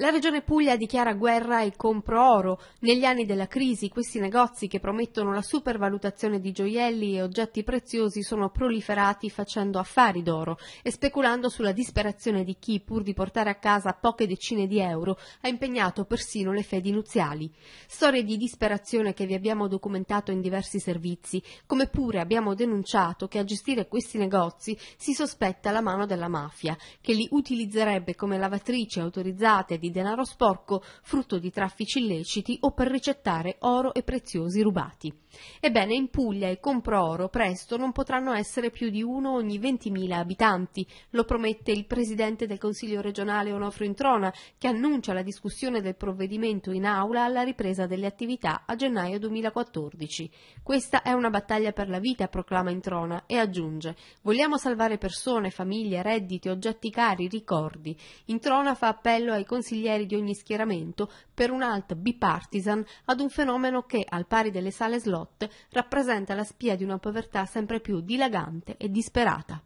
La regione Puglia dichiara guerra e compro oro. Negli anni della crisi questi negozi che promettono la supervalutazione di gioielli e oggetti preziosi sono proliferati facendo affari d'oro e speculando sulla disperazione di chi, pur di portare a casa poche decine di euro, ha impegnato persino le fedi nuziali. Storie di disperazione che vi abbiamo documentato in diversi servizi, come pure abbiamo denunciato che a gestire questi negozi si sospetta la mano della mafia, che li utilizzerebbe come lavatrici autorizzate di di denaro sporco, frutto di traffici illeciti o per ricettare oro e preziosi rubati. Ebbene, in Puglia e oro presto non potranno essere più di uno ogni 20.000 abitanti, lo promette il presidente del Consiglio regionale Onofrio Introna, che annuncia la discussione del provvedimento in aula alla ripresa delle attività a gennaio 2014. Questa è una battaglia per la vita, proclama Introna e aggiunge: Vogliamo salvare persone, famiglie, redditi, oggetti cari, ricordi. Introna fa appello ai consigli consiglieri di ogni schieramento per un un'alta bipartisan ad un fenomeno che, al pari delle sale slot, rappresenta la spia di una povertà sempre più dilagante e disperata.